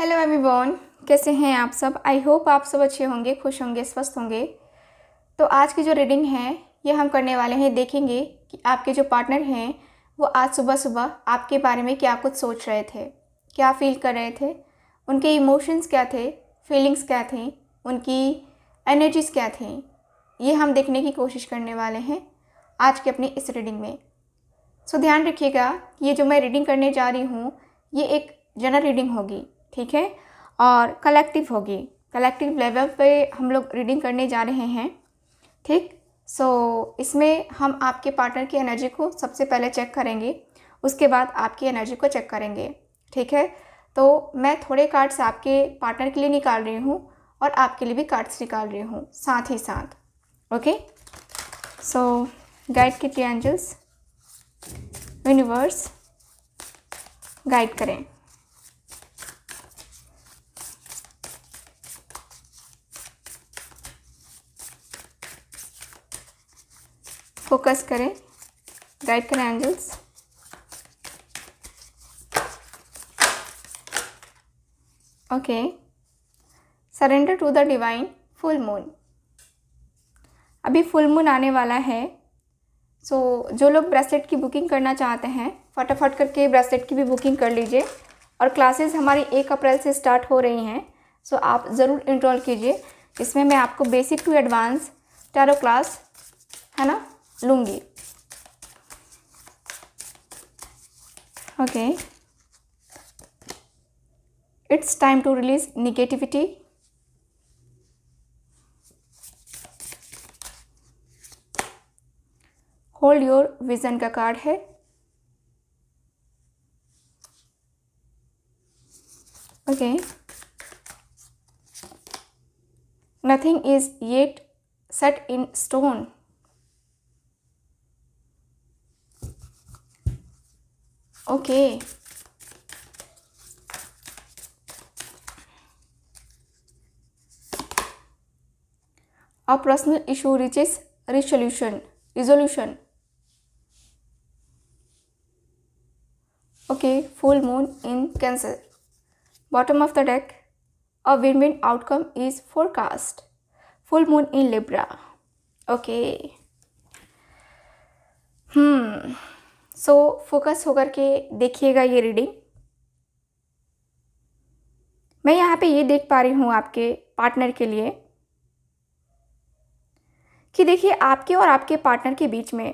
Hello everyone कैसे हैं आप सब आई होप आप सब अच्छे होंगे खुश होंगे स्वस्थ होंगे तो आज की जो रीडिंग है ये हम करने वाले हैं देखेंगे कि आपके जो पार्टनर हैं वो आज सुबह सुबह आपके बारे में क्या कुछ सोच रहे थे क्या फील कर रहे थे उनके इमोशंस क्या थे फीलिंग्स क्या थी उनकी एनर्जीज़ क्या थी ये हम देखने की कोशिश करने वाले हैं आज के अपनी इस रीडिंग में सो ध्यान रखिएगा ये जो मैं रीडिंग करने जा रही हूँ ये एक जनरल रीडिंग होगी ठीक है और कलेक्टिव होगी कलेक्टिव लेवल पे हम लोग रीडिंग करने जा रहे हैं ठीक सो so, इसमें हम आपके पार्टनर की एनर्जी को सबसे पहले चेक करेंगे उसके बाद आपकी एनर्जी को चेक करेंगे ठीक है तो मैं थोड़े कार्ड्स आपके पार्टनर के लिए निकाल रही हूँ और आपके लिए भी कार्ड्स निकाल रही हूँ साथ ही साथ ओके सो गाइड कीजिए एंजल्स यूनिवर्स गाइड करें फोकस करें गाइड करें angels okay surrender to the divine full moon अभी फुल मून आने वाला है सो so, जो लोग ब्रेसलेट की बुकिंग करना चाहते हैं फटाफट करके ब्रेसलेट की भी बुकिंग कर लीजिए और क्लासेस हमारी एक अप्रैल से स्टार्ट हो रही हैं सो so, आप ज़रूर इनरोल कीजिए इसमें मैं आपको basic to advance tarot class है ना लूंगी okay it's time to release negativity hold your vision का कार्ड है okay nothing is yet set in stone Okay. A personal issue reaches resolution. Resolution. Okay, full moon in Cancer. Bottom of the deck. A win-win outcome is forecast. Full moon in Libra. Okay. Hmm. So focus होकर के देखिएगा ये reading मैं यहाँ पे ये देख पा रही हूँ आपके पार्टनर के लिए कि देखिए आपके और आपके पार्टनर के बीच में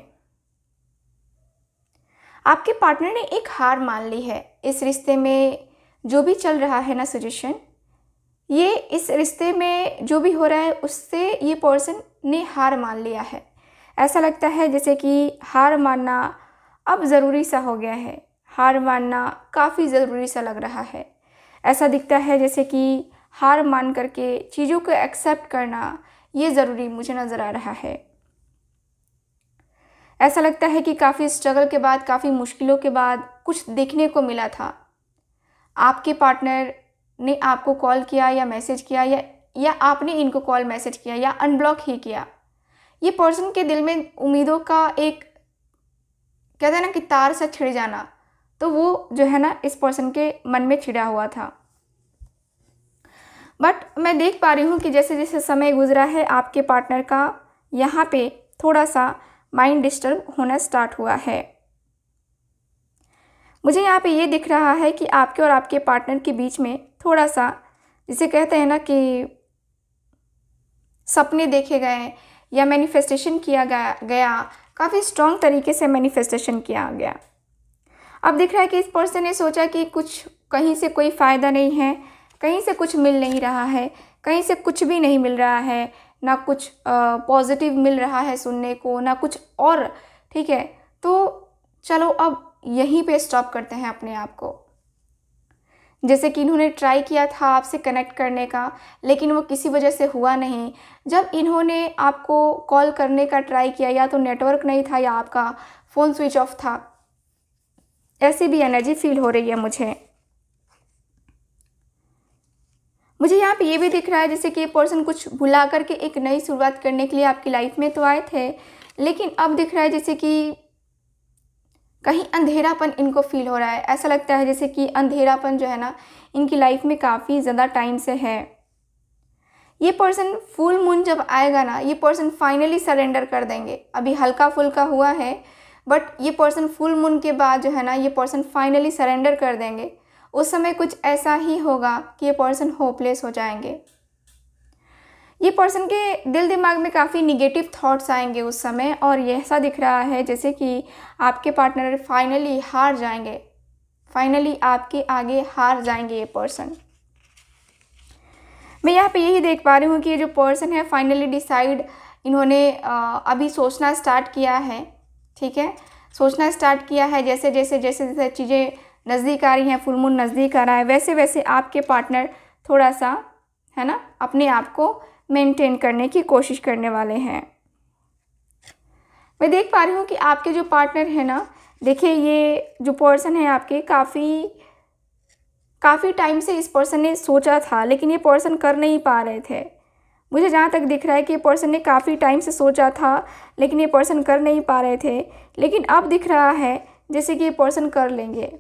आपके पार्टनर ने एक हार मान ली है इस रिश्ते में जो भी चल रहा है ना सजेशन ये इस रिश्ते में जो भी हो रहा है उससे ये पर्सन ने हार मान लिया है ऐसा लगता है जैसे कि हार मानना अब ज़रूरी सा हो गया है हार मानना काफ़ी ज़रूरी सा लग रहा है ऐसा दिखता है जैसे कि हार मान करके चीज़ों को एक्सेप्ट करना ये ज़रूरी मुझे नज़र आ रहा है ऐसा लगता है कि काफ़ी स्ट्रगल के बाद काफ़ी मुश्किलों के बाद कुछ देखने को मिला था आपके पार्टनर ने आपको कॉल किया या मैसेज किया या या आपने इनको कॉल मैसेज किया या अनब्लॉक ही किया ये पर्सन के दिल में उम्मीदों का एक कहते हैं ना कि तार सा छिड़ जाना तो वो जो है ना इस पर्सन के मन में छिड़ा हुआ था बट मैं देख पा रही हूँ कि जैसे जैसे समय गुजरा है आपके पार्टनर का यहाँ पे थोड़ा सा माइंड डिस्टर्ब होना स्टार्ट हुआ है मुझे यहाँ पे ये दिख रहा है कि आपके और आपके पार्टनर के बीच में थोड़ा सा जिसे कहते हैं ना कि सपने देखे गए या मैनिफेस्टेशन किया गया गया काफ़ी स्ट्रॉन्ग तरीके से मैनिफेस्टेशन किया गया अब दिख रहा है कि इस पर्सन ने सोचा कि कुछ कहीं से कोई फ़ायदा नहीं है कहीं से कुछ मिल नहीं रहा है कहीं से कुछ भी नहीं मिल रहा है ना कुछ पॉजिटिव मिल रहा है सुनने को ना कुछ और ठीक है तो चलो अब यहीं पे स्टॉप करते हैं अपने आप को जैसे कि इन्होंने ट्राई किया था आपसे कनेक्ट करने का लेकिन वो किसी वजह से हुआ नहीं जब इन्होंने आपको कॉल करने का ट्राई किया या तो नेटवर्क नहीं था या आपका फ़ोन स्विच ऑफ था ऐसी भी एनर्जी फील हो रही है मुझे मुझे यहाँ पे ये भी दिख रहा है जैसे कि ये पर्सन कुछ भुला करके एक नई शुरुआत करने के लिए आपकी लाइफ में तो आए थे लेकिन अब दिख रहा है जैसे कि कहीं अंधेरापन इनको फील हो रहा है ऐसा लगता है जैसे कि अंधेरापन जो है ना इनकी लाइफ में काफ़ी ज़्यादा टाइम से है ये पर्सन फुल मून जब आएगा ना ये पर्सन फाइनली सरेंडर कर देंगे अभी हल्का फुल्का हुआ है बट ये पर्सन फुल मून के बाद जो है ना ये पर्सन फाइनली सरेंडर कर देंगे उस समय कुछ ऐसा ही होगा कि ये पर्सन होपलेस हो जाएंगे ये पर्सन के दिल दिमाग में काफ़ी निगेटिव थाट्स आएंगे उस समय और ये ऐसा दिख रहा है जैसे कि आपके पार्टनर फाइनली हार जाएंगे फाइनली आपके आगे हार जाएंगे ये पर्सन मैं यहाँ पे यही देख पा रही हूँ कि ये जो पर्सन है फाइनली डिसाइड इन्होंने अभी सोचना स्टार्ट किया है ठीक है सोचना स्टार्ट किया है जैसे जैसे जैसे जैसे चीज़ें नज़दीक आ रही हैं फुलमून नज़दीक आ रहा है वैसे वैसे आपके पार्टनर थोड़ा सा है ना अपने आप को मेंटेन करने की कोशिश करने वाले हैं मैं देख पा रही हूँ कि आपके जो पार्टनर है ना देखिए ये जो पर्सन है आपके काफ़ी काफ़ी टाइम से इस पर्सन ने सोचा था लेकिन ये पर्सन कर नहीं पा रहे थे मुझे जहाँ तक दिख रहा है कि ये पर्सन ने काफ़ी टाइम से सोचा था लेकिन ये पर्सन कर नहीं पा रहे थे लेकिन अब दिख रहा है जैसे कि ये पर्सन कर लेंगे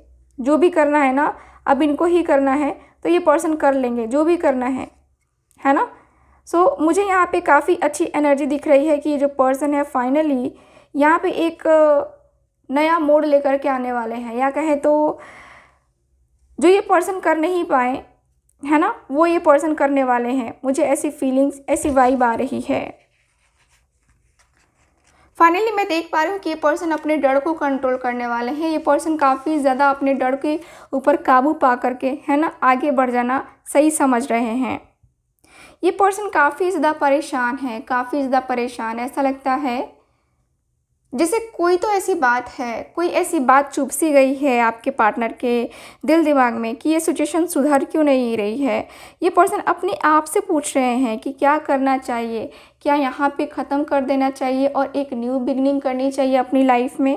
जो भी करना है ना अब इनको ही करना है तो ये पर्सन कर लेंगे जो भी करना है है ना सो so, मुझे यहाँ पे काफ़ी अच्छी एनर्जी दिख रही है कि ये जो पर्सन है फाइनली यहाँ पे एक नया मोड लेकर के आने वाले हैं या कहें तो जो ये पर्सन कर नहीं पाए है ना वो ये पर्सन करने वाले हैं मुझे ऐसी फीलिंग्स ऐसी वाइब आ रही है फाइनली मैं देख पा रही हूँ कि ये पर्सन अपने डर को कंट्रोल करने वाले हैं ये पर्सन काफ़ी ज़्यादा अपने डर के ऊपर काबू पा करके है ना आगे बढ़ जाना सही समझ रहे हैं ये पर्सन काफ़ी ज़्यादा परेशान है काफ़ी ज़्यादा परेशान ऐसा लगता है जैसे कोई तो ऐसी बात है कोई ऐसी बात चुप सी गई है आपके पार्टनर के दिल दिमाग में कि ये सिचुएशन सुधर क्यों नहीं रही है ये पर्सन अपने आप से पूछ रहे हैं कि क्या करना चाहिए क्या यहाँ पे ख़त्म कर देना चाहिए और एक न्यू बिगनिंग करनी चाहिए अपनी लाइफ में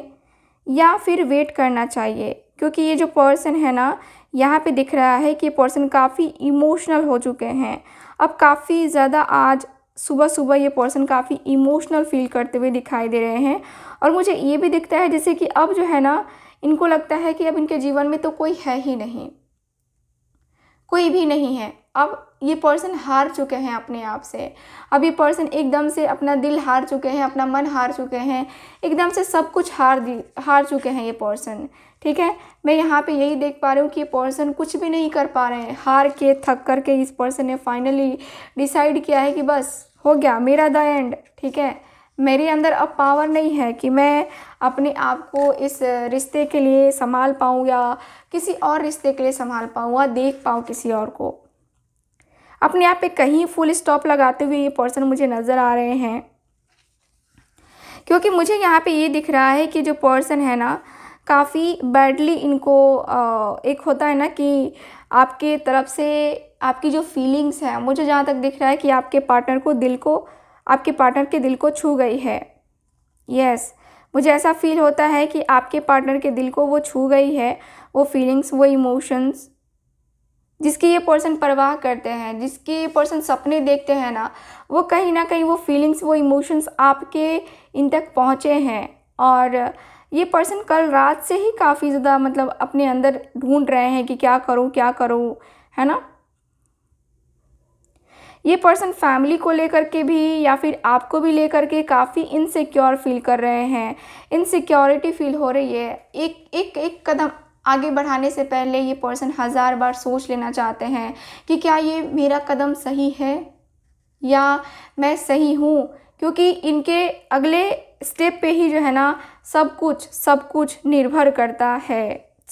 या फिर वेट करना चाहिए क्योंकि ये जो पर्सन है ना यहाँ पे दिख रहा है कि पर्सन काफ़ी इमोशनल हो चुके हैं अब काफ़ी ज़्यादा आज सुबह सुबह ये पर्सन काफ़ी इमोशनल फील करते हुए दिखाई दे रहे हैं और मुझे ये भी दिखता है जैसे कि अब जो है ना इनको लगता है कि अब इनके जीवन में तो कोई है ही नहीं कोई भी नहीं है अब ये पर्सन हार चुके हैं अपने आप से अब ये पर्सन एकदम से अपना दिल हार चुके हैं अपना मन हार चुके हैं एकदम से सब कुछ हार दी हार चुके हैं ये पर्सन ठीक है मैं यहाँ पे यही देख पा रही हूँ कि पर्सन कुछ भी नहीं कर पा रहे हैं हार के थक कर के इस पर्सन ने फाइनली डिसाइड किया है कि बस हो गया मेरा द एंड ठीक है मेरे अंदर अब पावर नहीं है कि मैं अपने आप को इस रिश्ते के लिए संभाल पाऊँ या किसी और रिश्ते के लिए संभाल पाऊँ या देख पाऊँ किसी और को अपने आप पे कहीं फुल स्टॉप लगाते हुए ये पर्सन मुझे नज़र आ रहे हैं क्योंकि मुझे यहाँ पे ये दिख रहा है कि जो पर्सन है ना काफ़ी बैडली इनको आ, एक होता है ना कि आपके तरफ से आपकी जो फीलिंग्स हैं मुझे जहाँ तक दिख रहा है कि आपके पार्टनर को दिल को आपके पार्टनर के दिल को छू गई है यस yes. मुझे ऐसा फील होता है कि आपके पार्टनर के दिल को वो छू गई है वो फीलिंग्स वो इमोशंस जिसकी ये पर्सन परवाह करते हैं जिसके ये पर्सन सपने देखते हैं ना वो कहीं ना कहीं वो फीलिंग्स वो इमोशंस आपके इन तक पहुँचे हैं और ये पर्सन कल रात से ही काफ़ी ज़्यादा मतलब अपने अंदर ढूंढ रहे हैं कि क्या करूँ क्या करूँ है ना ये पर्सन फैमिली को लेकर के भी या फिर आपको भी लेकर के काफ़ी इनसिक्योर फील कर रहे हैं इनसिक्योरिटी फील हो रही है एक एक एक कदम आगे बढ़ाने से पहले ये पर्सन हज़ार बार सोच लेना चाहते हैं कि क्या ये मेरा कदम सही है या मैं सही हूँ क्योंकि इनके अगले स्टेप पे ही जो है ना सब कुछ सब कुछ निर्भर करता है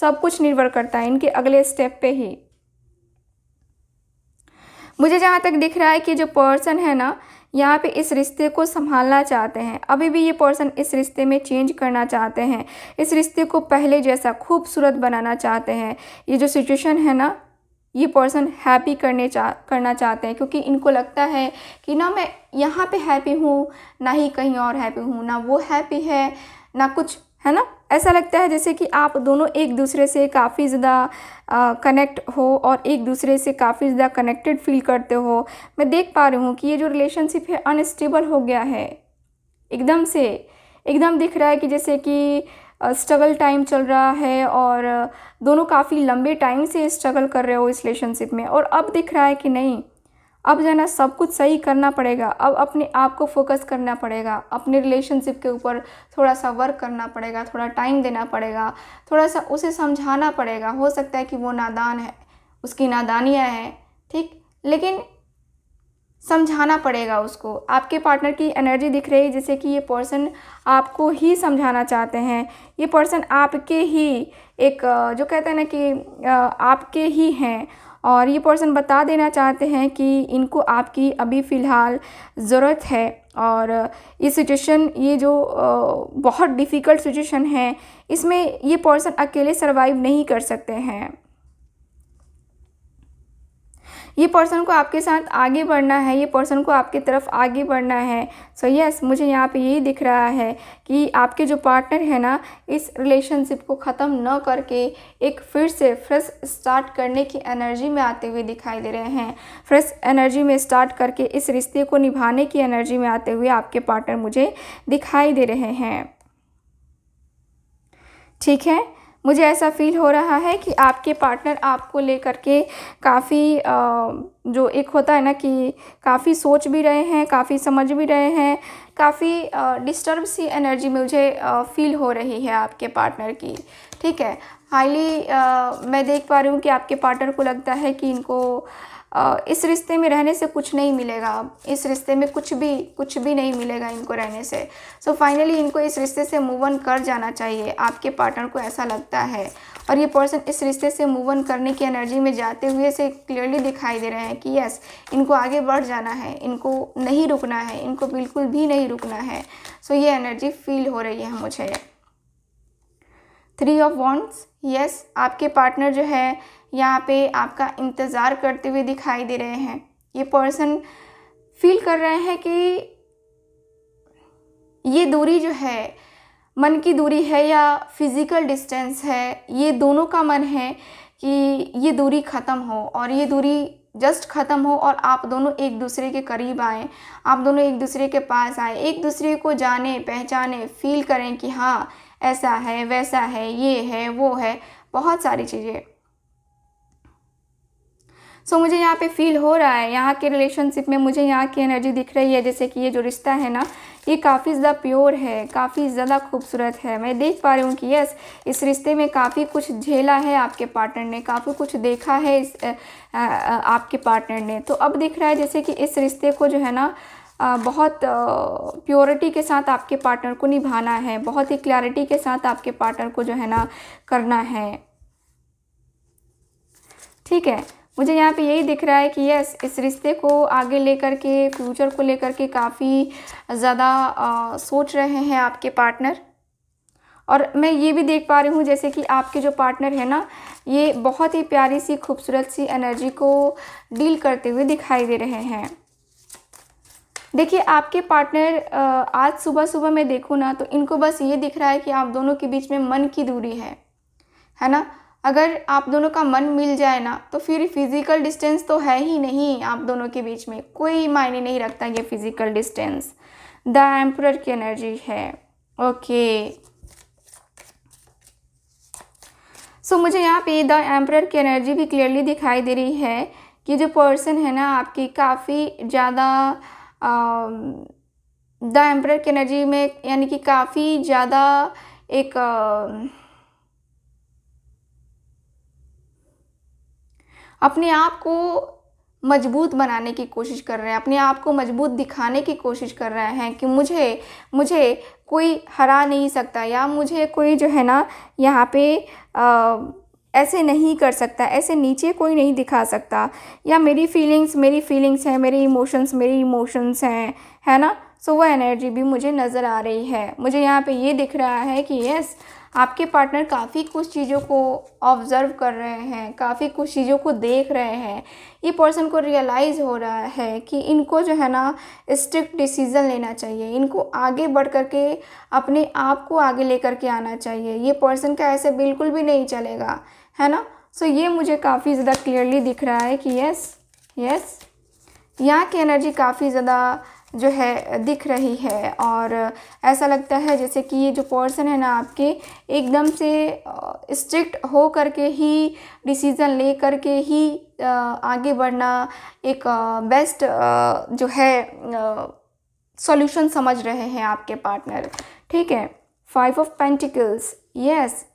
सब कुछ निर्भर करता है इनके अगले स्टेप पे ही मुझे जहाँ तक दिख रहा है कि जो पर्सन है ना यहाँ पे इस रिश्ते को संभालना चाहते हैं अभी भी ये पर्सन इस रिश्ते में चेंज करना चाहते हैं इस रिश्ते को पहले जैसा खूबसूरत बनाना चाहते हैं ये जो सिचुएशन है ना ये पर्सन हैप्पी करने चाह करना चाहते हैं क्योंकि इनको लगता है कि ना मैं यहाँ पे हैप्पी हूँ ना ही कहीं और हैप्पी हूँ ना वो हैप्पी है ना कुछ है ना ऐसा लगता है जैसे कि आप दोनों एक दूसरे से काफ़ी ज़्यादा कनेक्ट हो और एक दूसरे से काफ़ी ज़्यादा कनेक्टेड फील करते हो मैं देख पा रही हूँ कि ये जो रिलेशनशिप है अनस्टेबल हो गया है एकदम से एकदम दिख रहा है कि जैसे कि स्ट्रगल टाइम चल रहा है और दोनों काफ़ी लंबे टाइम से स्ट्रगल कर रहे हो इस रिलेशनशिप में और अब दिख रहा है कि नहीं अब जो है ना सब कुछ सही करना पड़ेगा अब अपने आप को फोकस करना पड़ेगा अपने रिलेशनशिप के ऊपर थोड़ा सा वर्क करना पड़ेगा थोड़ा टाइम देना पड़ेगा थोड़ा सा उसे समझाना पड़ेगा हो सकता है कि वो नादान है उसकी नादानियाँ हैं ठीक लेकिन समझाना पड़ेगा उसको आपके पार्टनर की एनर्जी दिख रही है जैसे कि ये पर्सन आपको ही समझाना चाहते हैं ये पर्सन आपके ही एक जो कहते हैं ना कि आपके ही हैं और ये पर्सन बता देना चाहते हैं कि इनको आपकी अभी फ़िलहाल ज़रूरत है और ये सिचुएशन ये जो बहुत डिफ़िकल्ट सिचुएशन है इसमें ये पर्सन अकेले सर्वाइव नहीं कर सकते हैं ये पर्सन को आपके साथ आगे बढ़ना है ये पर्सन को आपकी तरफ आगे बढ़ना है सो so, यस yes, मुझे यहाँ पे यही दिख रहा है कि आपके जो पार्टनर है ना इस रिलेशनशिप को ख़त्म न करके एक फिर से फ्रेश स्टार्ट करने की एनर्जी में आते हुए दिखाई दे रहे हैं फ्रेश एनर्जी में स्टार्ट करके इस रिश्ते को निभाने की एनर्जी में आते हुए आपके पार्टनर मुझे दिखाई दे रहे हैं ठीक है मुझे ऐसा फील हो रहा है कि आपके पार्टनर आपको लेकर के काफ़ी जो एक होता है ना कि काफ़ी सोच भी रहे हैं काफ़ी समझ भी रहे हैं काफ़ी डिस्टर्ब सी एनर्जी मुझे फील हो रही है आपके पार्टनर की ठीक है हाईली मैं देख पा रही हूँ कि आपके पार्टनर को लगता है कि इनको इस रिश्ते में रहने से कुछ नहीं मिलेगा इस रिश्ते में कुछ भी कुछ भी नहीं मिलेगा इनको रहने से सो so फाइनली इनको इस रिश्ते से मूव ऑन कर जाना चाहिए आपके पार्टनर को ऐसा लगता है और ये पर्सन इस रिश्ते से मूव ऑन करने की एनर्जी में जाते हुए से क्लियरली दिखाई दे रहे हैं कि यस इनको आगे बढ़ जाना है इनको नहीं रुकना है इनको बिल्कुल भी नहीं रुकना है सो so ये एनर्जी फील हो रही है मुझे थ्री ऑफ वॉन्ट्स यस आपके पार्टनर जो है यहाँ पे आपका इंतज़ार करते हुए दिखाई दे रहे हैं ये पर्सन फील कर रहे हैं कि ये दूरी जो है मन की दूरी है या फिज़िकल डिस्टेंस है ये दोनों का मन है कि ये दूरी ख़त्म हो और ये दूरी जस्ट ख़त्म हो और आप दोनों एक दूसरे के करीब आएँ आप दोनों एक दूसरे के पास आएँ एक दूसरे को जाने पहचाने फील करें कि हाँ ऐसा है वैसा है ये है वो है बहुत सारी चीज़ें सो so, मुझे यहाँ पे फील हो रहा है यहाँ के रिलेशनशिप में मुझे यहाँ की एनर्जी दिख रही है जैसे कि ये जो रिश्ता है ना ये काफ़ी ज़्यादा प्योर है काफ़ी ज़्यादा खूबसूरत है मैं देख पा रही हूँ कि यस इस रिश्ते में काफ़ी कुछ झेला है आपके पार्टनर ने काफ़ी कुछ देखा है इस आ, आ, आपके पार्टनर ने तो अब दिख रहा है जैसे कि इस रिश्ते को जो है ना बहुत प्योरिटी के साथ आपके पार्टनर को निभाना है बहुत ही क्लैरिटी के साथ आपके पार्टनर को जो है ना करना है ठीक है मुझे यहाँ पे यही दिख रहा है कि यस इस रिश्ते को आगे लेकर के फ्यूचर को लेकर के काफ़ी ज़्यादा सोच रहे हैं आपके पार्टनर और मैं ये भी देख पा रही हूँ जैसे कि आपके जो पार्टनर है ना ये बहुत ही प्यारी सी खूबसूरत सी एनर्जी को डील करते हुए दिखाई दे रहे हैं देखिए आपके पार्टनर आज सुबह सुबह मैं देखूँ ना तो इनको बस ये दिख रहा है कि आप दोनों के बीच में मन की दूरी है है ना अगर आप दोनों का मन मिल जाए ना तो फिर फिज़िकल डिस्टेंस तो है ही नहीं आप दोनों के बीच में कोई मायने नहीं रखता ये फिज़िकल डिस्टेंस द एम्प्रर की एनर्जी है ओके सो so, मुझे यहाँ पे द एम्प्रर की एनर्जी भी क्लियरली दिखाई दे रही है कि जो पर्सन है ना आपकी काफ़ी ज़्यादा द एम्पर की एनर्जी में यानी कि काफ़ी ज़्यादा एक अपने आप को मजबूत बनाने की कोशिश कर रहे हैं अपने आप को मजबूत दिखाने की कोशिश कर रहे हैं कि मुझे मुझे कोई हरा नहीं सकता या मुझे कोई जो है ना यहाँ पे आ, ऐसे नहीं कर सकता ऐसे नीचे कोई नहीं दिखा सकता या मेरी फीलिंग्स मेरी फीलिंग्स हैं मेरे इमोशंस मेरे इमोशंस हैं है ना सो so, वो एनर्जी भी मुझे नज़र आ रही है मुझे यहाँ पे ये दिख रहा है कि यस आपके पार्टनर काफ़ी कुछ चीज़ों को ऑब्ज़र्व कर रहे हैं काफ़ी कुछ चीज़ों को देख रहे हैं ये पर्सन को रियलाइज़ हो रहा है कि इनको जो है ना स्ट्रिक्ट डिसीज़न लेना चाहिए इनको आगे बढ़ कर के अपने आप को आगे लेकर के आना चाहिए ये पर्सन का ऐसे बिल्कुल भी नहीं चलेगा है ना सो so, ये मुझे काफ़ी ज़्यादा क्लियरली दिख रहा है कि यस यस यहाँ की एनर्जी काफ़ी ज़्यादा जो है दिख रही है और ऐसा लगता है जैसे कि ये जो पर्सन है ना आपके एकदम से स्ट्रिक्ट हो करके ही डिसीज़न ले करके ही आगे बढ़ना एक बेस्ट जो है सॉल्यूशन समझ रहे हैं आपके पार्टनर ठीक है फाइव ऑफ पेंटिकल्स यस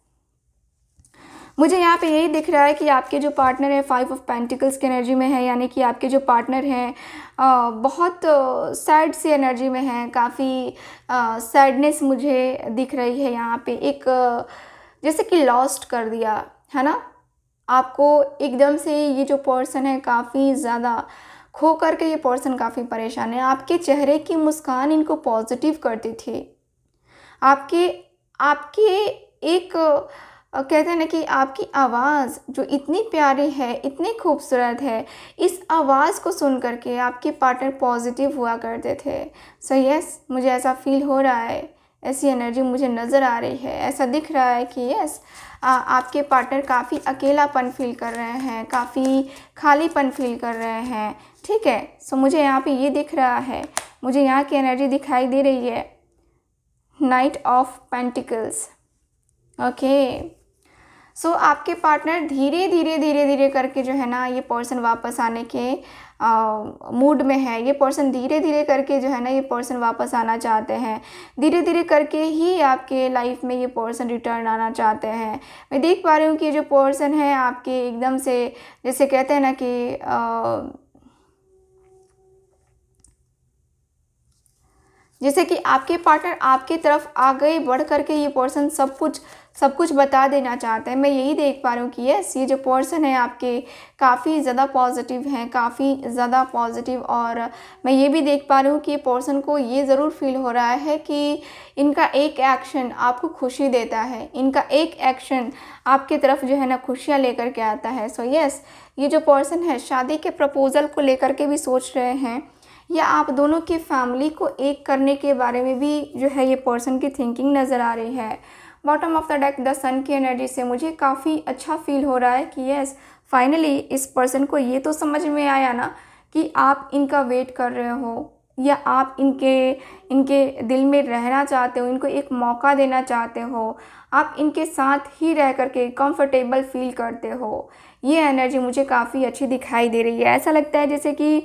मुझे यहाँ पे यही दिख रहा है कि आपके जो पार्टनर है फाइव ऑफ पेंटिकल्स की एनर्जी में है यानी कि आपके जो पार्टनर हैं बहुत सैड सी एनर्जी में है काफ़ी सैडनेस मुझे दिख रही है यहाँ पे एक जैसे कि लॉस्ट कर दिया है ना आपको एकदम से ये जो पर्सन है काफ़ी ज़्यादा खो करके ये पर्सन काफ़ी परेशान है आपके चेहरे की मुस्कान इनको पॉजिटिव करती थी आपके आपके एक और कहते हैं ना कि आपकी आवाज़ जो इतनी प्यारी है इतनी खूबसूरत है इस आवाज़ को सुन करके आपके पार्टनर पॉजिटिव हुआ करते थे सो so यस yes, मुझे ऐसा फील हो रहा है ऐसी एनर्जी मुझे नज़र आ रही है ऐसा दिख रहा है कि यस आ, आपके पार्टनर काफ़ी अकेलापन फील कर रहे हैं काफ़ी खालीपन फील कर रहे हैं ठीक है सो so, मुझे यहाँ पे ये दिख रहा है मुझे यहाँ की एनर्जी दिखाई दे रही है knight of pentacles okay so so, आपके पार्टनर धीरे धीरे धीरे धीरे करके जो है ना ये पर्सन वापस आने के मूड में है ये पर्सन धीरे धीरे करके जो है ना ये पर्सन वापस आना चाहते हैं धीरे धीरे करके ही आपके लाइफ में ये पर्सन रिटर्न आना चाहते हैं मैं देख पा रही हूँ कि जो पर्सन है आपके एकदम से जैसे कहते हैं ना कि आ, जैसे कि आपके पार्टनर आपकी तरफ आ गए बढ़ करके ये पर्सन सब कुछ सब कुछ बता देना चाहते हैं मैं यही देख पा रहा हूँ कि यस ये जो पर्सन है आपके काफ़ी ज़्यादा पॉजिटिव हैं काफ़ी ज़्यादा पॉजिटिव और मैं ये भी देख पा रही हूँ कि पर्सन को ये ज़रूर फील हो रहा है कि इनका एक एक्शन आपको खुशी देता है इनका एक एक्शन आपके तरफ जो है ना खुशियाँ लेकर के आता है सो so, यस yes, ये जो पर्सन है शादी के प्रपोज़ल को लेकर के भी सोच रहे हैं या आप दोनों की फैमिली को एक करने के बारे में भी जो है ये पर्सन की थिंकिंग नज़र आ रही है bottom of the deck the sun की एनर्जी से मुझे काफ़ी अच्छा फील हो रहा है कि यस फाइनली इस पर्सन को ये तो समझ में आया ना कि आप इनका वेट कर रहे हो या आप इनके इनके दिल में रहना चाहते हो इनको एक मौका देना चाहते हो आप इनके साथ ही रह करके कंफर्टेबल फील करते हो ये एनर्जी मुझे काफ़ी अच्छी दिखाई दे रही है ऐसा लगता है जैसे कि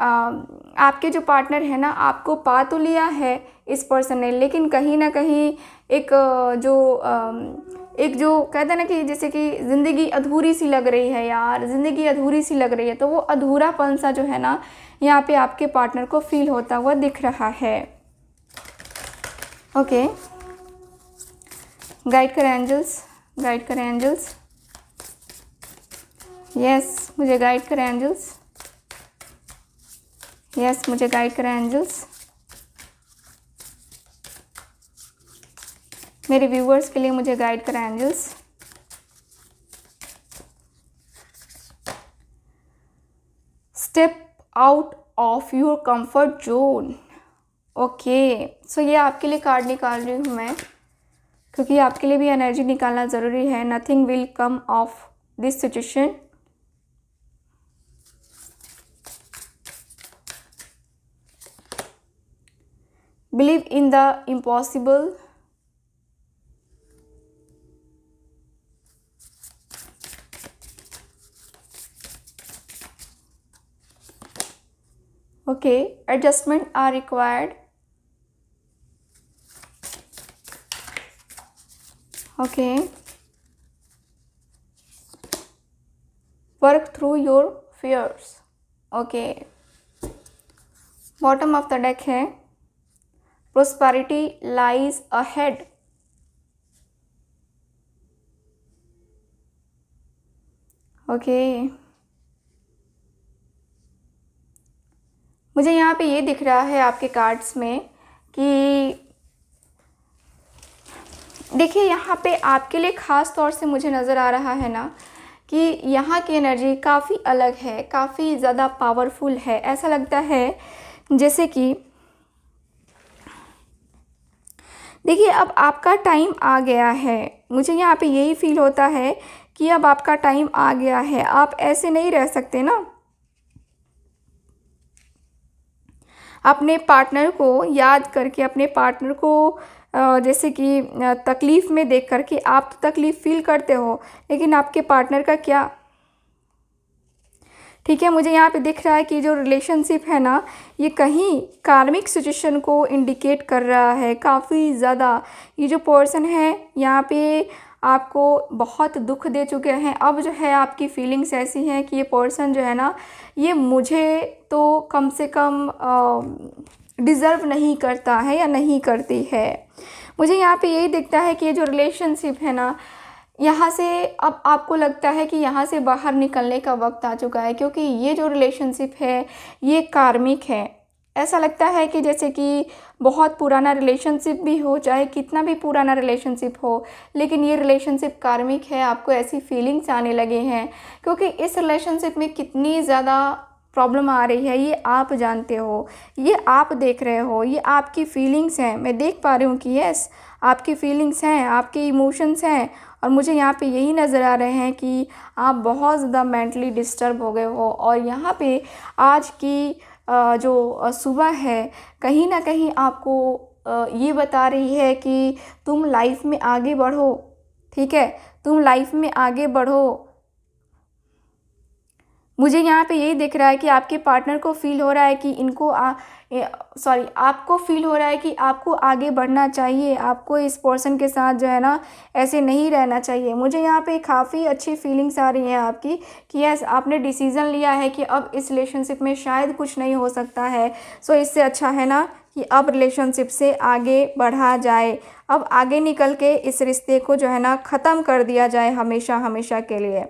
आपके जो पार्टनर है ना आपको पा तो लिया है इस पर्सन ने लेकिन कहीं ना कहीं एक जो एक जो कहते हैं ना कि जैसे कि ज़िंदगी अधूरी सी लग रही है यार ज़िंदगी अधूरी सी लग रही है तो वो अधूरापन सा जो है ना यहाँ पे आपके पार्टनर को फील होता हुआ दिख रहा है ओके गाइड करें एंजल्स गाइड करें एंजल्स यस मुझे गाइड करें एंजल्स यस yes, मुझे गाइड करें एंजल्स मेरे व्यूवर्स के लिए मुझे गाइड करें angels step out of your comfort zone okay so ये आपके लिए कार्ड निकाल रही हूँ मैं क्योंकि आपके लिए भी एनर्जी निकालना ज़रूरी है nothing will come of this situation believe in the impossible okay adjustment are required okay work through your fears okay bottom of the deck है prosperity lies ahead. Okay. मुझे यहाँ पे ये दिख रहा है आपके कार्ड्स में कि देखिए यहाँ पे आपके लिए ख़ास तौर से मुझे नज़र आ रहा है ना कि यहाँ की एनर्जी काफ़ी अलग है काफ़ी ज़्यादा पावरफुल है ऐसा लगता है जैसे कि देखिए अब आपका टाइम आ गया है मुझे यहाँ पे यही फील होता है कि अब आपका टाइम आ गया है आप ऐसे नहीं रह सकते ना अपने पार्टनर को याद करके अपने पार्टनर को जैसे कि तकलीफ़ में देख करके आप तो तकलीफ़ फील करते हो लेकिन आपके पार्टनर का क्या ठीक है मुझे यहाँ पे दिख रहा है कि जो रिलेशनशिप है ना ये कहीं कार्मिक सिचुएशन को इंडिकेट कर रहा है काफ़ी ज़्यादा ये जो पर्सन है यहाँ पे आपको बहुत दुख दे चुके हैं अब जो है आपकी फीलिंग्स ऐसी हैं कि ये पर्सन जो है ना ये मुझे तो कम से कम डिज़र्व नहीं करता है या नहीं करती है मुझे यहाँ पे यही दिखता है कि ये जो रिलेशनशिप है ना यहाँ से अब आपको लगता है कि यहाँ से बाहर निकलने का वक्त आ चुका है क्योंकि ये जो रिलेशनशिप है ये कार्मिक है ऐसा लगता है कि जैसे कि बहुत पुराना रिलेशनशिप भी हो चाहे कितना भी पुराना रिलेशनशिप हो लेकिन ये रिलेशनशिप कार्मिक है आपको ऐसी फीलिंग्स आने लगे हैं क्योंकि इस रिलेशनशिप में कितनी ज़्यादा प्रॉब्लम आ रही है ये आप जानते हो ये आप देख रहे हो ये आपकी फीलिंग्स हैं मैं देख पा रही हूँ कि यस आपकी फीलिंग्स हैं आपके इमोशंस हैं और मुझे यहाँ पे यही नज़र आ रहे हैं कि आप बहुत ज़्यादा मेंटली डिस्टर्ब हो गए हो और यहाँ पे आज की जो सुबह है कहीं ना कहीं आपको ये बता रही है कि तुम लाइफ में आगे बढ़ो ठीक है तुम लाइफ में आगे बढ़ो मुझे यहाँ पे यही दिख रहा है कि आपके पार्टनर को फील हो रहा है कि इनको सॉरी आपको फील हो रहा है कि आपको आगे बढ़ना चाहिए आपको इस पर्सन के साथ जो है ना ऐसे नहीं रहना चाहिए मुझे यहाँ पे काफ़ी अच्छी फीलिंग्स आ रही हैं आपकी कि यस आपने डिसीज़न लिया है कि अब इस रिलेशनशिप में शायद कुछ नहीं हो सकता है सो इससे अच्छा है ना कि अब रिलेशनशिप से आगे बढ़ा जाए अब आगे निकल के इस रिश्ते को जो है ना ख़त्म कर दिया जाए हमेशा हमेशा के लिए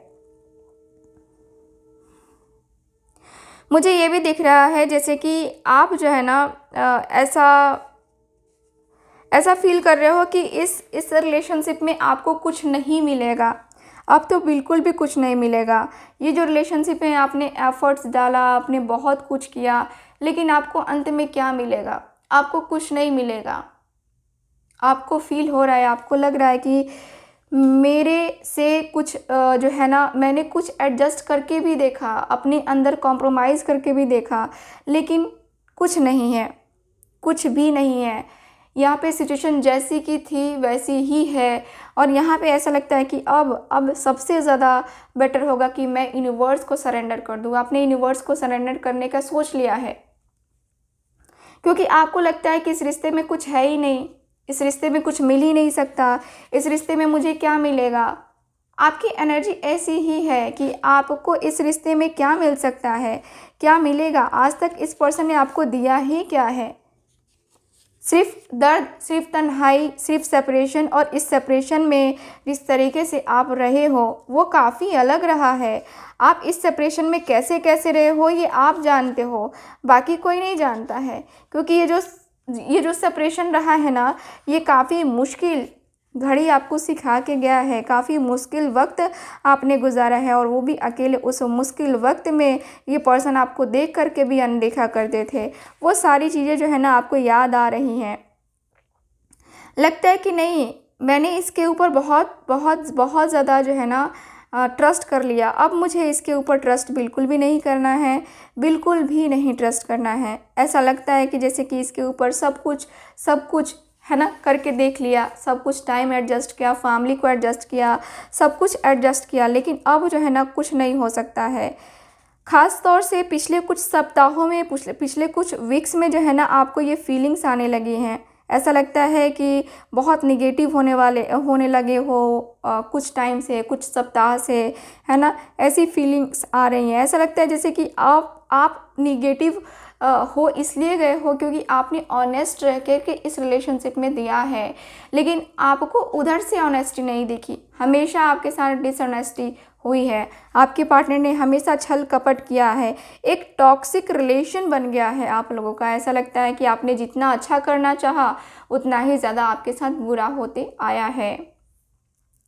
मुझे ये भी दिख रहा है जैसे कि आप जो है ना ऐसा ऐसा फील कर रहे हो कि इस इस रिलेशनशिप में आपको कुछ नहीं मिलेगा अब तो बिल्कुल भी कुछ नहीं मिलेगा ये जो रिलेशनशिप है आपने एफ़र्ट्स डाला आपने बहुत कुछ किया लेकिन आपको अंत में क्या मिलेगा आपको कुछ नहीं मिलेगा आपको फील हो रहा है आपको लग रहा है कि मेरे से कुछ जो है ना मैंने कुछ एडजस्ट करके भी देखा अपने अंदर कॉम्प्रोमाइज़ करके भी देखा लेकिन कुछ नहीं है कुछ भी नहीं है यहाँ पे सिचुएशन जैसी की थी वैसी ही है और यहाँ पे ऐसा लगता है कि अब अब सबसे ज़्यादा बेटर होगा कि मैं यूनिवर्स को सरेंडर कर दूँ आपने यूनिवर्स को सरेंडर करने का सोच लिया है क्योंकि आपको लगता है कि इस रिश्ते में कुछ है ही नहीं इस रिश्ते में कुछ मिल ही नहीं सकता इस रिश्ते में मुझे क्या मिलेगा आपकी एनर्जी ऐसी ही है कि आपको इस रिश्ते में क्या मिल सकता है क्या मिलेगा आज तक इस पर्सन ने आपको दिया ही क्या है सिर्फ दर्द सिर्फ तन्हाई सिर्फ सेपरेशन और इस सेपरेशन में जिस तरीके से आप रहे हो वो काफ़ी अलग रहा है आप इस सेपरेशन में कैसे कैसे रहे हो ये आप जानते हो बाकी कोई नहीं जानता है क्योंकि ये जो ये जो सेपरेशन रहा है ना ये काफ़ी मुश्किल घड़ी आपको सिखा के गया है काफ़ी मुश्किल वक्त आपने गुजारा है और वो भी अकेले उस मुश्किल वक्त में ये पर्सन आपको देख करके भी अनदेखा करते थे वो सारी चीज़ें जो है ना आपको याद आ रही हैं लगता है कि नहीं मैंने इसके ऊपर बहुत बहुत बहुत ज़्यादा जो है ना ट्रस्ट कर लिया अब मुझे इसके ऊपर ट्रस्ट बिल्कुल भी नहीं करना है बिल्कुल भी नहीं ट्रस्ट करना है ऐसा लगता है कि जैसे कि इसके ऊपर सब कुछ सब कुछ है ना करके देख लिया सब कुछ टाइम एडजस्ट किया फैमिली को एडजस्ट किया सब कुछ एडजस्ट किया लेकिन अब जो है ना कुछ नहीं हो सकता है ख़ास तौर से पिछले कुछ सप्ताहों में पिछले कुछ वीक्स में जो है ना आपको ये फीलिंग्स आने लगी हैं ऐसा लगता है कि बहुत निगेटिव होने वाले होने लगे हो आ, कुछ टाइम से कुछ सप्ताह से है ना ऐसी फीलिंग्स आ रही हैं ऐसा लगता है जैसे कि आप आप निगेटिव हो इसलिए गए हो क्योंकि आपने ऑनेस्ट रह कर के इस रिलेशनशिप में दिया है लेकिन आपको उधर से ऑनेस्टी नहीं दिखी हमेशा आपके साथ डिसऑनेस्टी हुई है आपके पार्टनर ने हमेशा छल कपट किया है एक टॉक्सिक रिलेशन बन गया है आप लोगों का ऐसा लगता है कि आपने जितना अच्छा करना चाहा उतना ही ज़्यादा आपके साथ बुरा होते आया है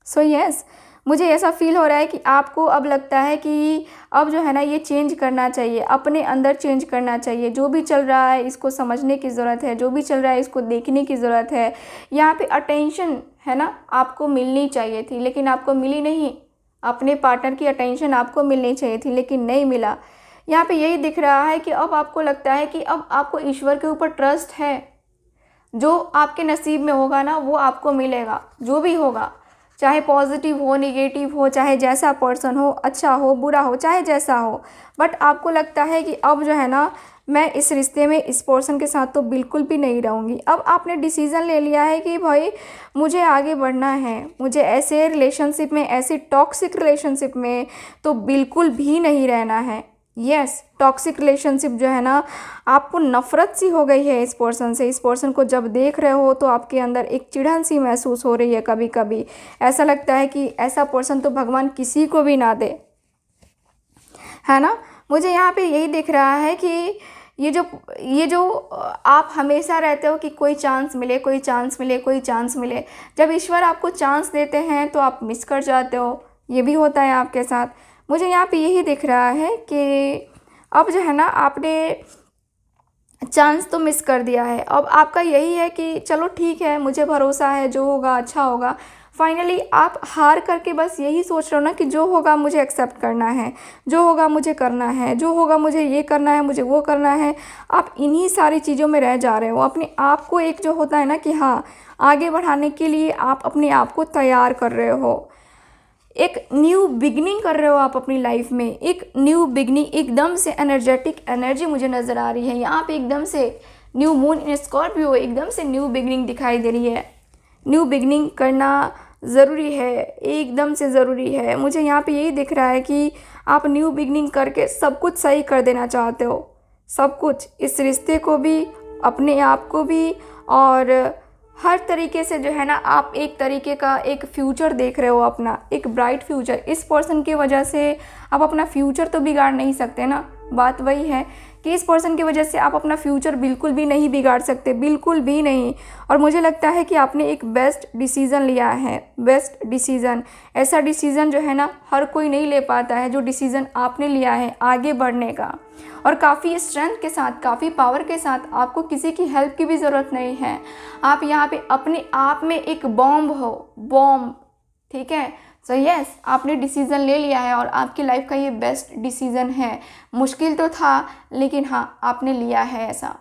सो so, यस yes, मुझे ऐसा फ़ील हो रहा है कि आपको अब लगता है कि अब जो है ना ये चेंज करना चाहिए अपने अंदर चेंज करना चाहिए जो भी चल रहा है इसको समझने की ज़रूरत है जो भी चल रहा है इसको देखने की ज़रूरत है यहाँ पे अटेंशन है ना आपको मिलनी चाहिए थी लेकिन आपको मिली नहीं अपने पार्टनर की अटेंशन आपको मिलनी चाहिए थी लेकिन नहीं मिला यहाँ पर यही दिख रहा है कि अब आपको लगता है कि अब आपको ईश्वर के ऊपर ट्रस्ट है जो आपके नसीब में होगा ना वो आपको मिलेगा जो भी होगा चाहे पॉजिटिव हो निगेटिव हो चाहे जैसा पर्सन हो अच्छा हो बुरा हो चाहे जैसा हो बट आपको लगता है कि अब जो है ना मैं इस रिश्ते में इस पर्सन के साथ तो बिल्कुल भी नहीं रहूँगी अब आपने डिसीज़न ले लिया है कि भाई मुझे आगे बढ़ना है मुझे ऐसे रिलेशनशिप में ऐसे टॉक्सिक रिलेशनशिप में तो बिल्कुल भी नहीं रहना है यस टॉक्सिक रिलेशनशिप जो है ना आपको नफ़रत सी हो गई है इस पर्सन से इस पर्सन को जब देख रहे हो तो आपके अंदर एक चिढ़न सी महसूस हो रही है कभी कभी ऐसा लगता है कि ऐसा पर्सन तो भगवान किसी को भी ना दे है ना मुझे यहाँ पे यही दिख रहा है कि ये जो ये जो आप हमेशा रहते हो कि कोई चांस मिले कोई चांस मिले कोई चांस मिले जब ईश्वर आपको चांस देते हैं तो आप मिस कर जाते हो ये भी होता है आपके साथ मुझे यहाँ पे यही दिख रहा है कि अब जो है ना आपने चांस तो मिस कर दिया है अब आपका यही है कि चलो ठीक है मुझे भरोसा है जो होगा अच्छा होगा फाइनली आप हार करके बस यही सोच रहे हो ना कि जो होगा मुझे एक्सेप्ट करना है जो होगा मुझे करना है जो होगा मुझे ये करना है मुझे वो करना है आप इन्हीं सारी चीज़ों में रह जा रहे हो अपने आप को एक जो होता है ना कि हाँ आगे बढ़ाने के लिए आप अपने आप को तैयार कर रहे हो एक न्यू बिगनिंग कर रहे हो आप अपनी लाइफ में एक न्यू बिगनिंग एकदम से एनर्जेटिक एनर्जी मुझे नज़र आ रही है यहाँ पे एकदम से न्यू मून इन स्कॉर्पियो एकदम से न्यू बिगनिंग दिखाई दे रही है न्यू बिगनिंग करना ज़रूरी है एकदम से ज़रूरी है मुझे यहाँ पे यही दिख रहा है कि आप न्यू बिगनिंग करके सब कुछ सही कर देना चाहते हो सब कुछ इस रिश्ते को भी अपने आप को भी और हर तरीके से जो है ना आप एक तरीके का एक फ्यूचर देख रहे हो अपना एक ब्राइट फ्यूचर इस पर्सन की वजह से आप अपना फ्यूचर तो बिगाड़ नहीं सकते ना बात वही है कि इस पर्सन की वजह से आप अपना फ्यूचर बिल्कुल भी नहीं बिगाड़ सकते बिल्कुल भी नहीं और मुझे लगता है कि आपने एक बेस्ट डिसीज़न लिया है बेस्ट डिसीज़न ऐसा डिसीज़न जो है ना हर कोई नहीं ले पाता है जो डिसीज़न आपने लिया है आगे बढ़ने का और काफ़ी स्ट्रेंथ के साथ काफ़ी पावर के साथ आपको किसी की हेल्प की भी ज़रूरत नहीं है आप यहाँ पे अपने आप में एक बॉम्ब हो बॉम्ब ठीक है सो so यस yes, आपने डिसीज़न ले लिया है और आपकी लाइफ का ये बेस्ट डिसीज़न है मुश्किल तो था लेकिन हाँ आपने लिया है ऐसा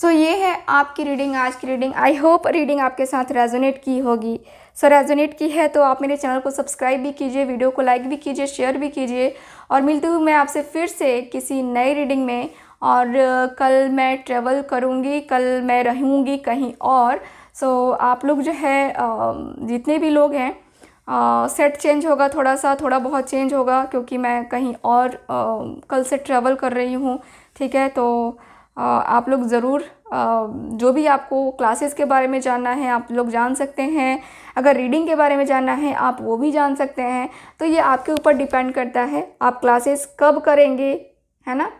सो so, ये है आपकी रीडिंग आज की रीडिंग आई होप रीडिंग आपके साथ रेजोनेट की होगी सो so, रेजोनेट की है तो आप मेरे चैनल को सब्सक्राइब भी कीजिए वीडियो को लाइक भी कीजिए शेयर भी कीजिए और मिलती हूँ मैं आपसे फिर से किसी नई रीडिंग में और कल मैं ट्रेवल करूँगी कल मैं रहूँगी कहीं और सो so, आप लोग जो है जितने भी लोग हैं सेट चेंज होगा थोड़ा सा थोड़ा बहुत चेंज होगा क्योंकि मैं कहीं और कल से ट्रैवल कर रही हूँ ठीक है तो आप लोग ज़रूर जो भी आपको क्लासेस के बारे में जानना है आप लोग जान सकते हैं अगर रीडिंग के बारे में जानना है आप वो भी जान सकते हैं तो ये आपके ऊपर डिपेंड करता है आप क्लासेस कब करेंगे है ना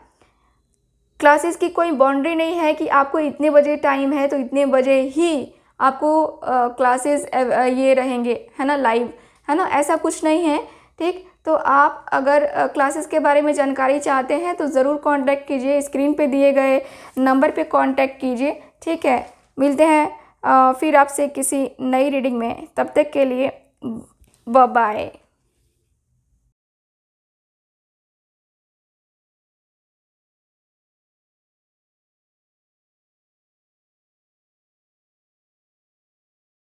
क्लासेस की कोई बाउंड्री नहीं है कि आपको इतने बजे टाइम है तो इतने बजे ही आपको क्लासेस ये रहेंगे है ना लाइव है ना ऐसा कुछ नहीं है ठीक तो आप अगर क्लासेस के बारे में जानकारी चाहते हैं तो ज़रूर कांटेक्ट कीजिए स्क्रीन पे दिए गए नंबर पे कांटेक्ट कीजिए ठीक है मिलते हैं फिर आपसे किसी नई रीडिंग में तब तक के लिए बाय